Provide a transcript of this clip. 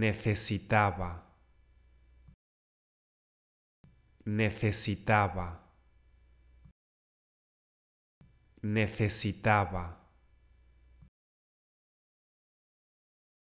necesitaba, necesitaba, necesitaba.